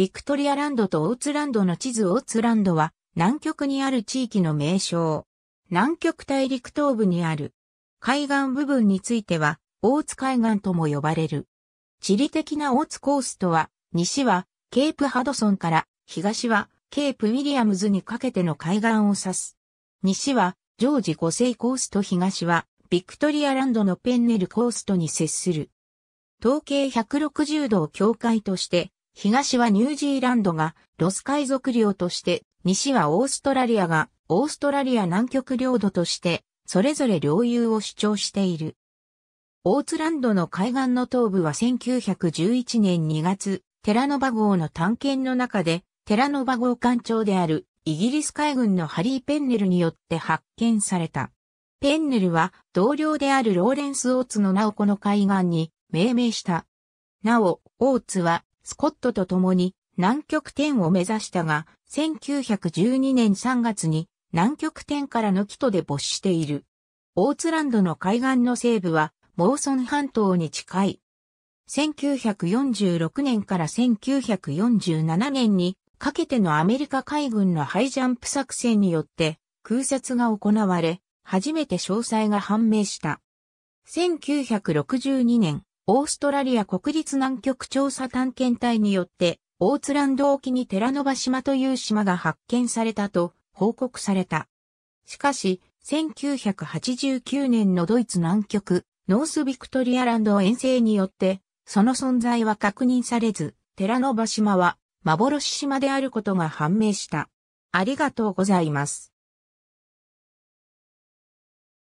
ビクトリアランドとオーツランドの地図オーツランドは南極にある地域の名称。南極大陸東部にある海岸部分については大津海岸とも呼ばれる。地理的な大津コースとは、西はケープハドソンから東はケープウィリアムズにかけての海岸を指す。西はジョージ5世コースと東はビクトリアランドのペンネルコーストに接する。統計160度を境界として東はニュージーランドがロス海賊領として、西はオーストラリアがオーストラリア南極領土として、それぞれ領有を主張している。オーツランドの海岸の東部は1911年2月、テラノバ号の探検の中で、テラノバ号艦長であるイギリス海軍のハリー・ペンネルによって発見された。ペンネルは同僚であるローレンス・オーツの名をこの海岸に命名した。なお、オーツはスコットと共に南極点を目指したが、1912年3月に南極点からの帰途で没している。オーツランドの海岸の西部は、モーソン半島に近い。1946年から1947年にかけてのアメリカ海軍のハイジャンプ作戦によって空撮が行われ、初めて詳細が判明した。1962年、オーストラリア国立南極調査探検隊によって、オーツランド沖に寺のノ島という島が発見されたと報告された。しかし、1989年のドイツ南極、ノースビクトリアランド遠征によって、その存在は確認されず、寺のノ島は幻島であることが判明した。ありがとうございます。